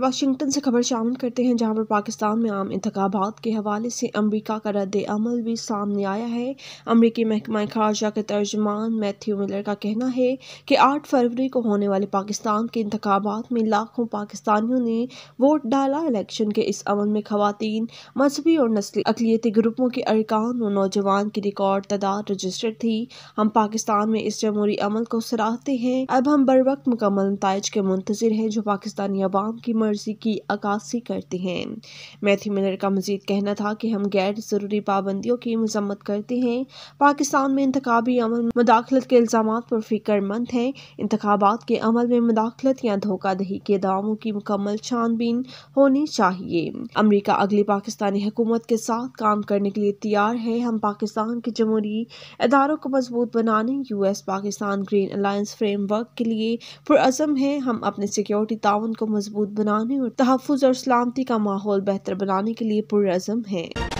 Washington से खबर शामिल करते हैं जहां पर पाकिस्तान में आम इंतबात के हवाले से अमरीका का रद्द अमल भी सामने आया है अमरीकी महकमा खारजा के तर्जमान मैथ्यू मिलर का कहना है कि आठ फरवरी को होने वाले पाकिस्तान के इंतबात में लाखों पाकिस्तानियों ने वोट डाला इलेक्शन के इस अमल में खातन मजहबी और नस्ली अकलीती ग्रुपों के अरकान और नौजवान की रिकॉर्ड तादाद रजिस्टर्ड थी हम पाकिस्तान में इस जमहूरी अमल को सराहते हैं अब हम बर वक्त मुकम्मल नतज के मुंतजर हैं जो पाकिस्तानी अवाम की मर्जी की अक्सी करते हैं मैथ्यू मिलर का मजीद कहना था कि हम गैर ज़रूरी पाबंदियों की मजम्मत करते हैं पाकिस्तान में इंतबी अमल मुदाखलत के इल्ज़ाम पर फिक्रमंद हैं इंतबात के अमल में मुदाखलत या धोखा दही के दावों की मुकम्मल छानबीन होनी चाहिए अमरीका अगली पाकिस्तानी हुकूमत के साथ काम करने के लिए तैयार है हम पाकिस्तान के जमहूरी इदारों को मजबूत बनाने U S Pakistan green alliance framework के लिए पुरज़म है हम अपने सिक्योरिटी ताउन को मजबूत बना बनाने और तहफ़ और सलामती का माहौल बेहतर बनाने के लिए पुरज़म है